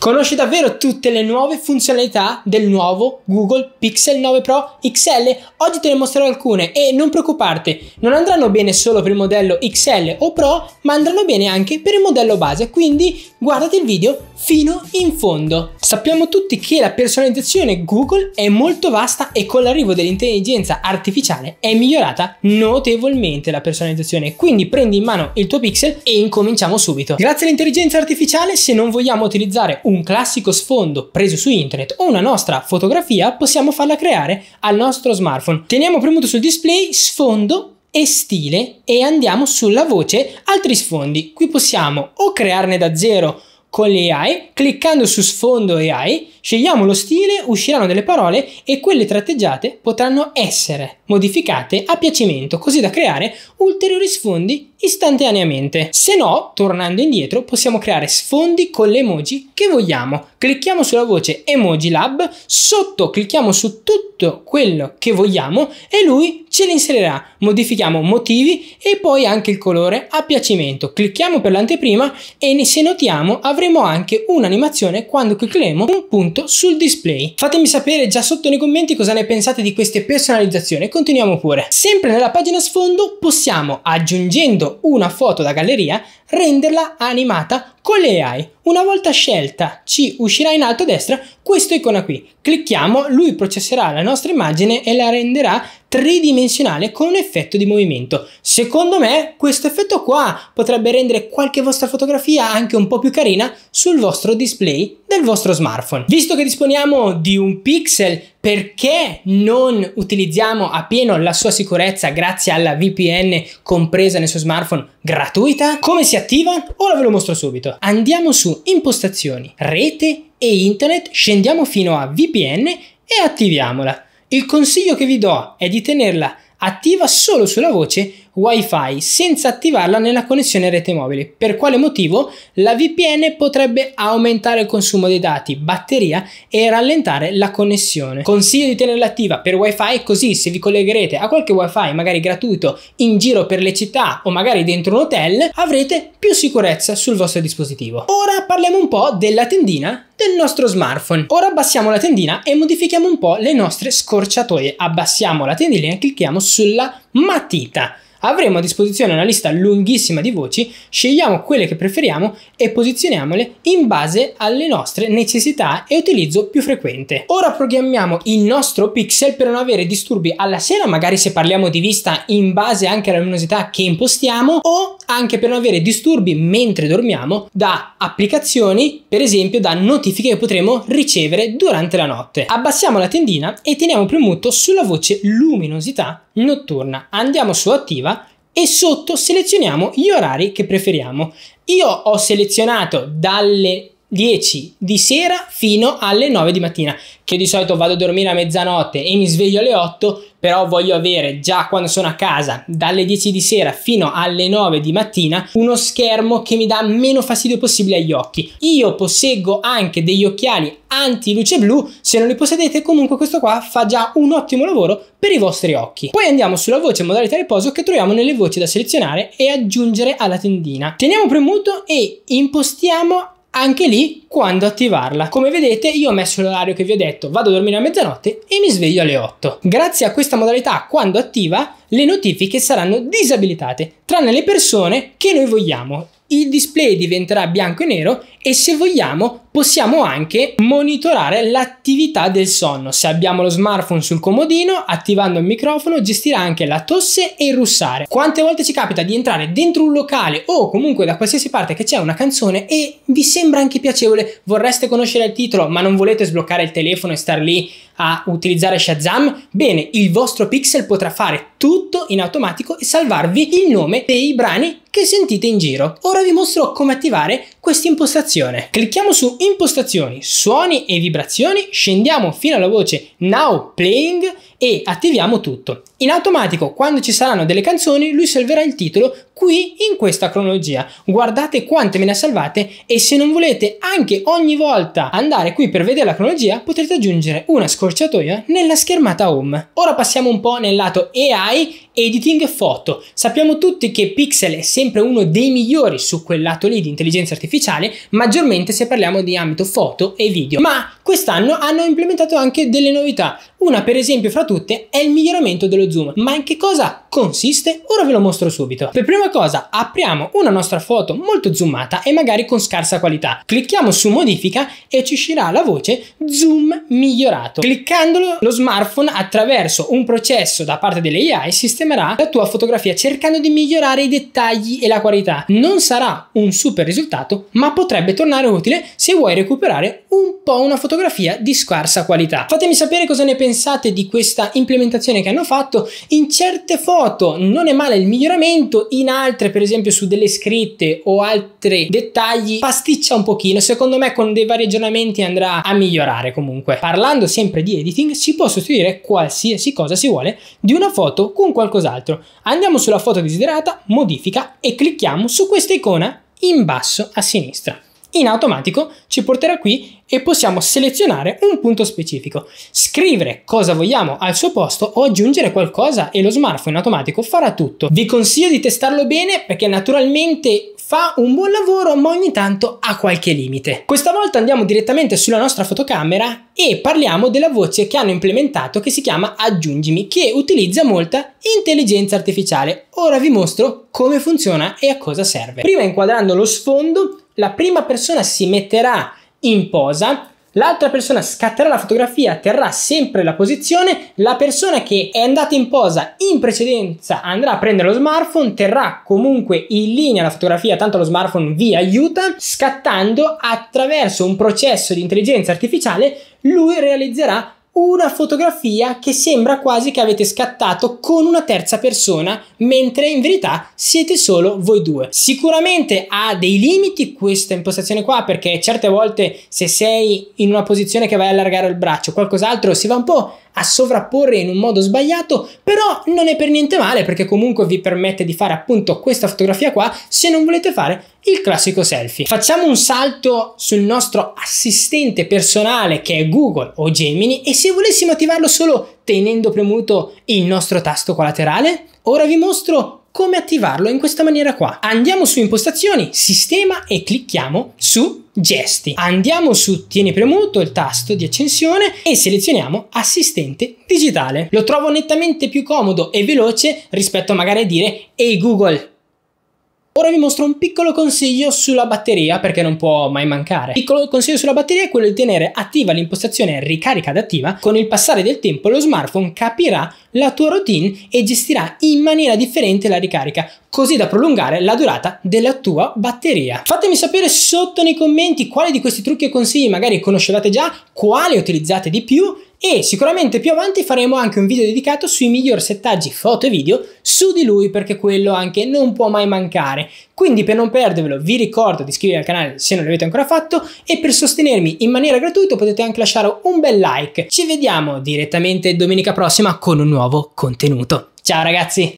Conosci davvero tutte le nuove funzionalità del nuovo Google Pixel 9 Pro XL? Oggi te ne mostrerò alcune e non preoccuparti, non andranno bene solo per il modello XL o Pro, ma andranno bene anche per il modello base, quindi guardati il video fino in fondo. Sappiamo tutti che la personalizzazione Google è molto vasta e con l'arrivo dell'intelligenza artificiale è migliorata notevolmente la personalizzazione, quindi prendi in mano il tuo pixel e incominciamo subito. Grazie all'intelligenza artificiale, se non vogliamo utilizzare un un classico sfondo preso su internet o una nostra fotografia, possiamo farla creare al nostro smartphone. Teniamo premuto sul display sfondo e stile e andiamo sulla voce altri sfondi. Qui possiamo o crearne da zero con le AI, cliccando su sfondo AI, Scegliamo lo stile, usciranno delle parole e quelle tratteggiate potranno essere modificate a piacimento, così da creare ulteriori sfondi istantaneamente. Se no, tornando indietro, possiamo creare sfondi con le emoji che vogliamo. Clicchiamo sulla voce Emoji Lab, sotto clicchiamo su tutto quello che vogliamo e lui ce le inserirà. Modifichiamo motivi e poi anche il colore a piacimento. Clicchiamo per l'anteprima e se notiamo avremo anche un'animazione quando cliccheremo un punto appunto sul display. Fatemi sapere già sotto nei commenti cosa ne pensate di queste personalizzazioni. Continuiamo pure. Sempre nella pagina sfondo possiamo, aggiungendo una foto da galleria, renderla animata con le AI, una volta scelta ci uscirà in alto a destra questa icona qui. Clicchiamo, lui processerà la nostra immagine e la renderà tridimensionale con un effetto di movimento. Secondo me questo effetto qua potrebbe rendere qualche vostra fotografia anche un po' più carina sul vostro display del vostro smartphone. Visto che disponiamo di un pixel perché non utilizziamo a pieno la sua sicurezza grazie alla VPN compresa nel suo smartphone gratuita? Come si attiva? Ora ve lo mostro subito. Andiamo su impostazioni, rete e internet, scendiamo fino a VPN e attiviamola. Il consiglio che vi do è di tenerla attiva solo sulla voce WiFi senza attivarla nella connessione rete mobile. Per quale motivo? La VPN potrebbe aumentare il consumo dei dati, batteria e rallentare la connessione. Consiglio di tenerla attiva per WiFi così se vi collegherete a qualche WiFi magari gratuito in giro per le città o magari dentro un hotel, avrete più sicurezza sul vostro dispositivo. Ora parliamo un po' della tendina del nostro smartphone. Ora abbassiamo la tendina e modifichiamo un po' le nostre scorciatoie. Abbassiamo la tendina e clicchiamo sulla matita. Avremo a disposizione una lista lunghissima di voci, scegliamo quelle che preferiamo e posizioniamole in base alle nostre necessità e utilizzo più frequente. Ora programmiamo il nostro pixel per non avere disturbi alla sera, magari se parliamo di vista in base anche alla luminosità che impostiamo o anche per non avere disturbi mentre dormiamo da applicazioni, per esempio da notifiche che potremo ricevere durante la notte. Abbassiamo la tendina e teniamo premuto sulla voce luminosità notturna. Andiamo su attiva e sotto selezioniamo gli orari che preferiamo. Io ho selezionato dalle 10 di sera fino alle 9 di mattina, che di solito vado a dormire a mezzanotte e mi sveglio alle 8, però voglio avere già quando sono a casa dalle 10 di sera fino alle 9 di mattina uno schermo che mi dà meno fastidio possibile agli occhi. Io posseggo anche degli occhiali anti luce blu, se non li possedete comunque questo qua fa già un ottimo lavoro per i vostri occhi. Poi andiamo sulla voce modalità riposo che troviamo nelle voci da selezionare e aggiungere alla tendina. Teniamo premuto e impostiamo anche lì quando attivarla. Come vedete io ho messo l'orario che vi ho detto, vado a dormire a mezzanotte e mi sveglio alle 8. Grazie a questa modalità quando attiva le notifiche saranno disabilitate, tranne le persone che noi vogliamo. Il display diventerà bianco e nero e se vogliamo possiamo anche monitorare l'attività del sonno. Se abbiamo lo smartphone sul comodino, attivando il microfono gestirà anche la tosse e il russare. Quante volte ci capita di entrare dentro un locale o comunque da qualsiasi parte che c'è una canzone e vi sembra anche piacevole, vorreste conoscere il titolo ma non volete sbloccare il telefono e star lì a utilizzare Shazam, bene, il vostro pixel potrà fare tutto in automatico e salvarvi il nome dei brani che sentite in giro. Ora vi mostro come attivare questa impostazione. Clicchiamo su impostazioni, suoni e vibrazioni, scendiamo fino alla voce now playing e attiviamo tutto. In automatico quando ci saranno delle canzoni lui salverà il titolo qui in questa cronologia. Guardate quante me ne salvate e se non volete anche ogni volta andare qui per vedere la cronologia potrete aggiungere una scorciatoia nella schermata home. Ora passiamo un po' nel lato AI editing foto. Sappiamo tutti che Pixel 6 sempre uno dei migliori su quel lato lì di intelligenza artificiale, maggiormente se parliamo di ambito foto e video. Ma quest'anno hanno implementato anche delle novità. Una per esempio fra tutte è il miglioramento dello zoom. Ma in che cosa consiste? Ora ve lo mostro subito. Per prima cosa apriamo una nostra foto molto zoomata e magari con scarsa qualità. Clicchiamo su modifica e ci uscirà la voce zoom migliorato. Cliccandolo lo smartphone attraverso un processo da parte dell'AI sistemerà la tua fotografia cercando di migliorare i dettagli e la qualità. Non sarà un super risultato ma potrebbe tornare utile se vuoi recuperare un po' una fotografia fotografia di scarsa qualità. Fatemi sapere cosa ne pensate di questa implementazione che hanno fatto. In certe foto non è male il miglioramento, in altre, per esempio su delle scritte o altri dettagli, pasticcia un pochino. Secondo me con dei vari aggiornamenti andrà a migliorare comunque. Parlando sempre di editing, si può sostituire qualsiasi cosa si vuole di una foto con qualcos'altro. Andiamo sulla foto desiderata, modifica e clicchiamo su questa icona in basso a sinistra in automatico ci porterà qui e possiamo selezionare un punto specifico, scrivere cosa vogliamo al suo posto o aggiungere qualcosa e lo smartphone in automatico farà tutto. Vi consiglio di testarlo bene perché naturalmente fa un buon lavoro ma ogni tanto ha qualche limite. Questa volta andiamo direttamente sulla nostra fotocamera e parliamo della voce che hanno implementato che si chiama aggiungimi che utilizza molta intelligenza artificiale. Ora vi mostro come funziona e a cosa serve. Prima inquadrando lo sfondo la prima persona si metterà in posa L'altra persona scatterà la fotografia, terrà sempre la posizione, la persona che è andata in posa in precedenza andrà a prendere lo smartphone, terrà comunque in linea la fotografia, tanto lo smartphone vi aiuta, scattando attraverso un processo di intelligenza artificiale lui realizzerà una fotografia che sembra quasi che avete scattato con una terza persona, mentre in verità siete solo voi due. Sicuramente ha dei limiti questa impostazione qua, perché certe volte se sei in una posizione che vai a allargare il braccio, o qualcos'altro si va un po' a sovrapporre in un modo sbagliato, però non è per niente male perché comunque vi permette di fare appunto questa fotografia qua se non volete fare il classico selfie. Facciamo un salto sul nostro assistente personale che è Google o Gemini e se volessimo attivarlo solo tenendo premuto il nostro tasto collaterale, ora vi mostro come attivarlo in questa maniera qua. Andiamo su impostazioni, sistema e clicchiamo su gesti. Andiamo su tieni premuto il tasto di accensione e selezioniamo assistente digitale. Lo trovo nettamente più comodo e veloce rispetto a magari a dire ehi hey Google Ora vi mostro un piccolo consiglio sulla batteria perché non può mai mancare. Il piccolo consiglio sulla batteria è quello di tenere attiva l'impostazione ricarica adattiva. Con il passare del tempo lo smartphone capirà la tua routine e gestirà in maniera differente la ricarica, così da prolungare la durata della tua batteria. Fatemi sapere sotto nei commenti quali di questi trucchi e consigli magari conoscevate già, quali utilizzate di più e sicuramente più avanti faremo anche un video dedicato sui miglior settaggi foto e video su di lui perché quello anche non può mai mancare. Quindi per non perdervelo vi ricordo di iscrivervi al canale se non l'avete ancora fatto e per sostenermi in maniera gratuita potete anche lasciare un bel like. Ci vediamo direttamente domenica prossima con un nuovo contenuto. Ciao ragazzi!